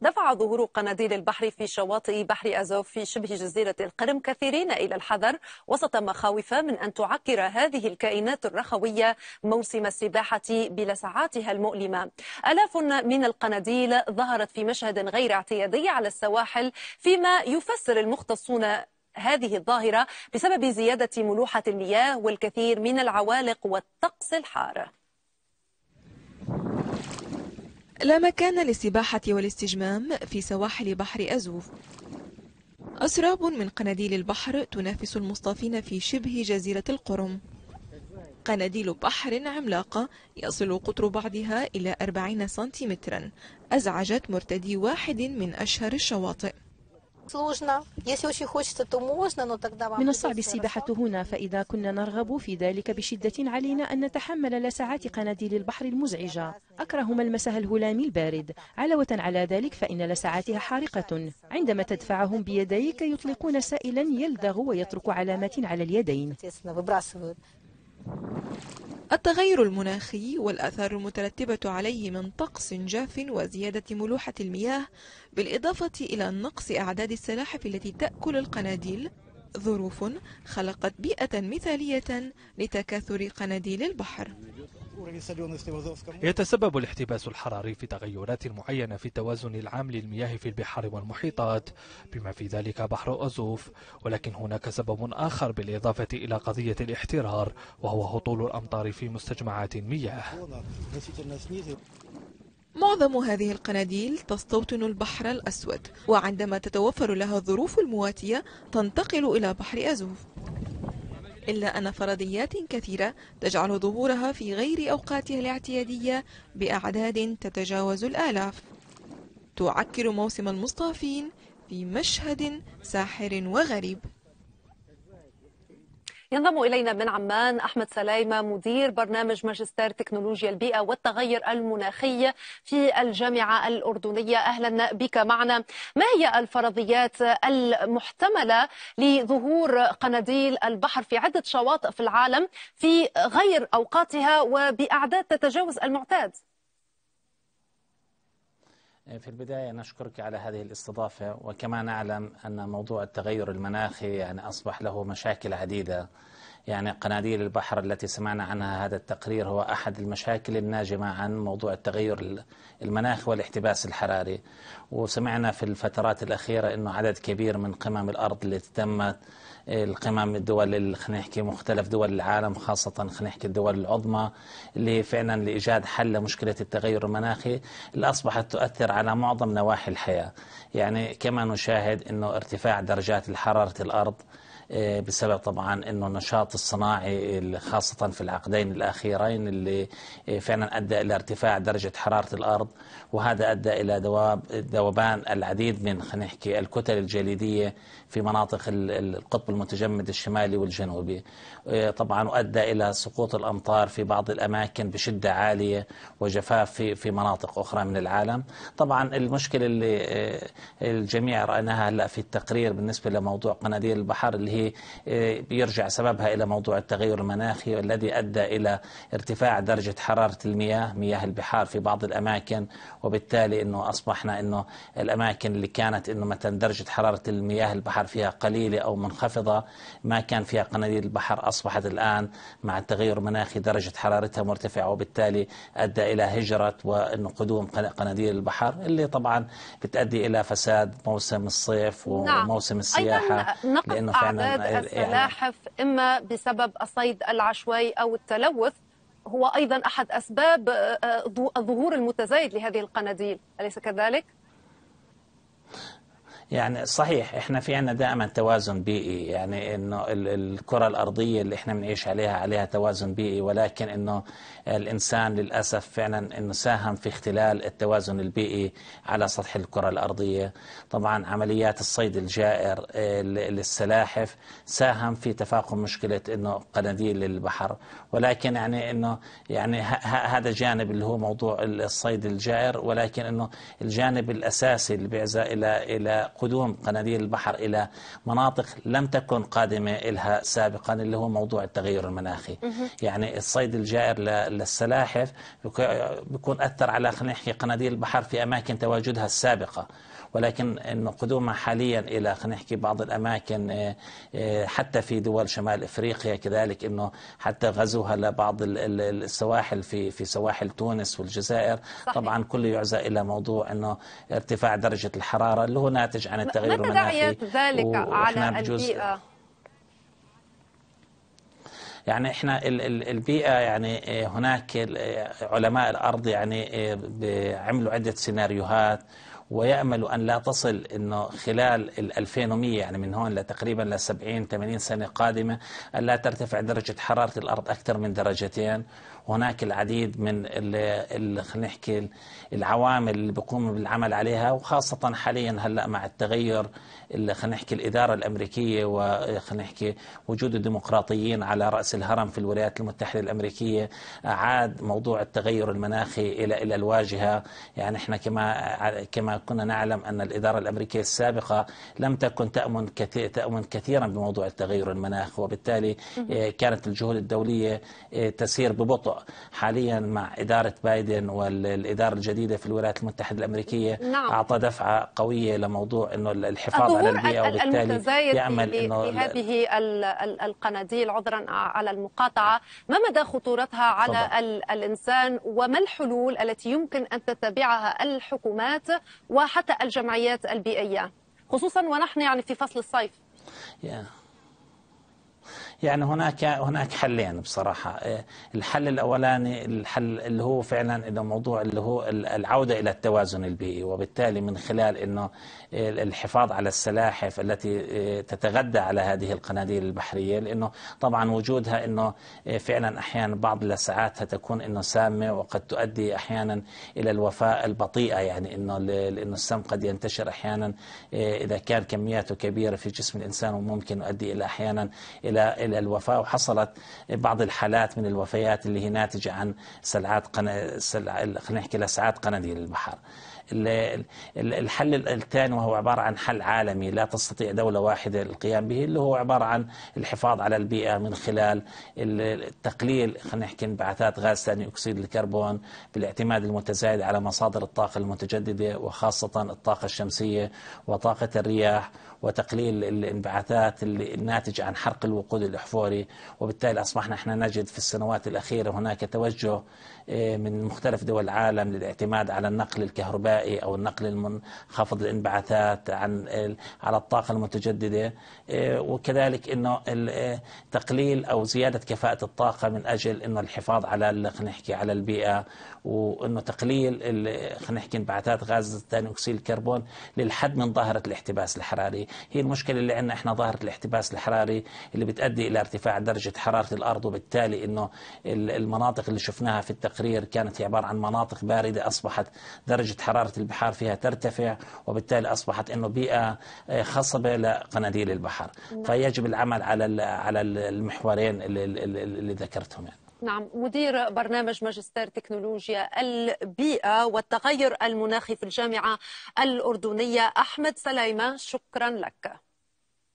دفع ظهور قناديل البحر في شواطئ بحر أزوف في شبه جزيرة القرم كثيرين إلى الحذر وسط مخاوف من أن تعكر هذه الكائنات الرخوية موسم السباحة بلسعاتها المؤلمة ألاف من القناديل ظهرت في مشهد غير اعتيادي على السواحل فيما يفسر المختصون هذه الظاهرة بسبب زيادة ملوحة المياه والكثير من العوالق والطقس الحار لا مكان للسباحة والاستجمام في سواحل بحر أزوف أسراب من قناديل البحر تنافس المصطافين في شبه جزيرة القرم قناديل بحر عملاقة يصل قطر بعضها إلى 40 سنتيمترا أزعجت مرتدي واحد من أشهر الشواطئ من الصعب السباحة هنا فإذا كنا نرغب في ذلك بشدة علينا أن نتحمل لسعات قناديل البحر المزعجة أكره ملمسها الهلامي البارد علاوة على ذلك فإن لسعاتها حارقة عندما تدفعهم بيديك يطلقون سائلا يلدغ ويترك علامات على اليدين التغير المناخي والآثار المترتبة عليه من طقس جاف وزيادة ملوحة المياه بالإضافة إلى نقص أعداد السلاحف التي تأكل القناديل ظروف خلقت بيئة مثالية لتكاثر قناديل البحر يتسبب الاحتباس الحراري في تغيرات معينة في التوازن العام للمياه في البحار والمحيطات بما في ذلك بحر أزوف ولكن هناك سبب آخر بالإضافة إلى قضية الاحترار وهو هطول الأمطار في مستجمعات المياه معظم هذه القناديل تستوطن البحر الأسود وعندما تتوفر لها الظروف المواتية تنتقل إلى بحر أزوف إلا أن فرضيات كثيرة تجعل ظهورها في غير أوقاتها الاعتيادية بأعداد تتجاوز الآلاف تعكر موسم المصطافين في مشهد ساحر وغريب ينضم إلينا من عمان أحمد سلايمة مدير برنامج ماجستير تكنولوجيا البيئة والتغير المناخي في الجامعة الأردنية أهلا بك معنا ما هي الفرضيات المحتملة لظهور قناديل البحر في عدة شواطئ في العالم في غير أوقاتها وبأعداد تتجاوز المعتاد؟ في البداية نشكرك على هذه الاستضافة وكما نعلم أن موضوع التغير المناخي يعني أصبح له مشاكل عديدة يعني قناديل البحر التي سمعنا عنها هذا التقرير هو أحد المشاكل الناجمة عن موضوع التغير المناخ والاحتباس الحراري وسمعنا في الفترات الأخيرة أنه عدد كبير من قمم الأرض اللي تمت إيه، القمم الدول خلينا نحكي مختلف دول العالم خاصة خلينا نحكي الدول العظمى اللي هي فعلا لإيجاد حل لمشكلة التغير المناخي اللي أصبحت تؤثر على معظم نواحي الحياة يعني كما نشاهد أنه ارتفاع درجات حرارة الأرض آه، بسبب طبعا انه النشاط الصناعي خاصه في العقدين الاخيرين اللي آه، فعلا ادى الى ارتفاع درجه حراره الارض وهذا ادى الى دواب ذوبان العديد من خلينا نحكي الكتل الجليديه في مناطق القطب المتجمد الشمالي والجنوبي آه، طبعا وادى الى سقوط الامطار في بعض الاماكن بشده عاليه وجفاف في في مناطق اخرى من العالم طبعا المشكله اللي الجميع رايناها هلا في التقرير بالنسبه لموضوع قناديل البحر اللي هي بيرجع سببها إلى موضوع التغير المناخي الذي أدى إلى ارتفاع درجة حرارة المياه مياه البحار في بعض الأماكن وبالتالي أنه أصبحنا أنه الأماكن اللي كانت أنه مثلا درجة حرارة المياه البحر فيها قليلة أو منخفضة ما كان فيها قناديل البحر أصبحت الآن مع التغير المناخي درجة حرارتها مرتفعة وبالتالي أدى إلى هجرة وأنه قدوم قناديل البحر اللي طبعا بتؤدي إلى فساد موسم الصيف نعم. وموسم السياحة لأنه فعلا استعداد السلاحف إما بسبب الصيد العشوائي أو التلوث هو أيضا أحد أسباب آه، آه، ظهور المتزايد لهذه القناديل أليس كذلك؟ يعني صحيح احنا في عندنا دائما توازن بيئي يعني انه الكره الارضيه اللي احنا بنعيش عليها عليها توازن بيئي ولكن انه الانسان للاسف فعلا انه ساهم في اختلال التوازن البيئي على سطح الكره الارضيه طبعا عمليات الصيد الجائر للسلاحف ساهم في تفاقم مشكله انه قناديل البحر ولكن يعني انه يعني هذا جانب اللي هو موضوع الصيد الجائر ولكن انه الجانب الاساسي اللي بيعزى الى الى قدوم قناديل البحر إلى مناطق لم تكن قادمة إلها سابقا اللي هو موضوع التغير المناخي يعني الصيد الجائر للسلاحف بيكون أثر على خلينا نحكي قناديل البحر في أماكن تواجدها السابقة ولكن انه قدومها حاليا إلى خلينا نحكي بعض الأماكن آه، آه، حتى في دول شمال إفريقيا كذلك أنه حتى غزوها لبعض السواحل في في سواحل تونس والجزائر صحيح. طبعا كله يعزى إلى موضوع أنه ارتفاع درجة الحرارة اللي هو ناتج عن التغير متى المناخي ذلك على البيئة؟ يعني احنا البيئه يعني آه، هناك علماء الارض يعني عملوا عده سيناريوهات ويأمل أن لا تصل أنه خلال ال 2100 يعني من هون لتقريبا ل 70 80 سنة قادمة أن لا ترتفع درجة حرارة الأرض أكثر من درجتين وهناك العديد من خلينا نحكي العوامل اللي بقوم بالعمل عليها وخاصة حاليا هلا مع التغير خلينا نحكي الإدارة الأمريكية وخلينا نحكي وجود الديمقراطيين على رأس الهرم في الولايات المتحدة الأمريكية عاد موضوع التغير المناخي إلى إلى الواجهة يعني احنا كما كما كنا نعلم أن الإدارة الأمريكية السابقة لم تكن تأمن كثير تأمن كثيرا بموضوع التغير المناخ وبالتالي آه، كانت الجهود الدولية آه، تسير ببطء حاليا مع إدارة بايدن والإدارة الجديدة في الولايات المتحدة الأمريكية نعم. أعطى دفعة قوية لموضوع أنه الحفاظ على البيئة وبالتالي يأمل أنه هذه القناديل عذرا على المقاطعة ما مدى خطورتها على طبعا. الإنسان وما الحلول التي يمكن أن تتبعها الحكومات وحتى الجمعيات البيئية خصوصا ونحن يعني في فصل الصيف yeah. يعني هناك هناك حلين بصراحه إيه، الحل الاولاني الحل اللي هو فعلا انه موضوع اللي هو العوده الى التوازن البيئي وبالتالي من خلال انه الحفاظ على السلاحف التي إيه، تتغذى على هذه القناديل البحريه لانه طبعا وجودها انه إيه، فعلا احيانا بعض لسعاتها تكون انه سامه وقد تؤدي احيانا الى الوفاه البطيئه يعني انه لانه السم قد ينتشر احيانا اذا كان كمياته كبيره في جسم الانسان وممكن يؤدي الى احيانا الى الوفاة وحصلت بعض الحالات من الوفيات اللي هي ناتجة عن سلعات قنا... سلع... خلينا نحكي لسعات قناديل البحر الحل الثاني وهو عبارة عن حل عالمي لا تستطيع دولة واحدة القيام به اللي هو عبارة عن الحفاظ على البيئة من خلال التقليل خلينا نحكي انبعاثات غاز ثاني أكسيد الكربون بالاعتماد المتزايد على مصادر الطاقة المتجددة وخاصة الطاقة الشمسية وطاقة الرياح وتقليل الانبعاثات الناتجة عن حرق الوقود الأحفوري وبالتالي أصبحنا احنا نجد في السنوات الأخيرة هناك توجه آه، من مختلف دول العالم للاعتماد على النقل الكهربائي أو النقل المنخفض الانبعاثات عن على الطاقة المتجددة آه، وكذلك أنه آه، تقليل أو زيادة كفاءة الطاقة من أجل أنه الحفاظ على خلينا نحكي على البيئة وأنه تقليل خلينا نحكي انبعاثات غاز ثاني أكسيد الكربون للحد من ظاهرة الاحتباس الحراري هي المشكلة اللي عندنا احنا ظاهرة الاحتباس الحراري اللي بتؤدي يؤدي إلى ارتفاع درجة حرارة الأرض وبالتالي أنه المناطق اللي شفناها في التقرير كانت عبارة عن مناطق باردة أصبحت درجة حرارة البحار فيها ترتفع وبالتالي أصبحت أنه بيئة آه، خصبة لقناديل البحر نعم. فيجب العمل على على المحورين اللي, اللي ذكرتهم يعني. نعم مدير برنامج ماجستير تكنولوجيا البيئة والتغير المناخي في الجامعة الأردنية أحمد سليمة شكرا لك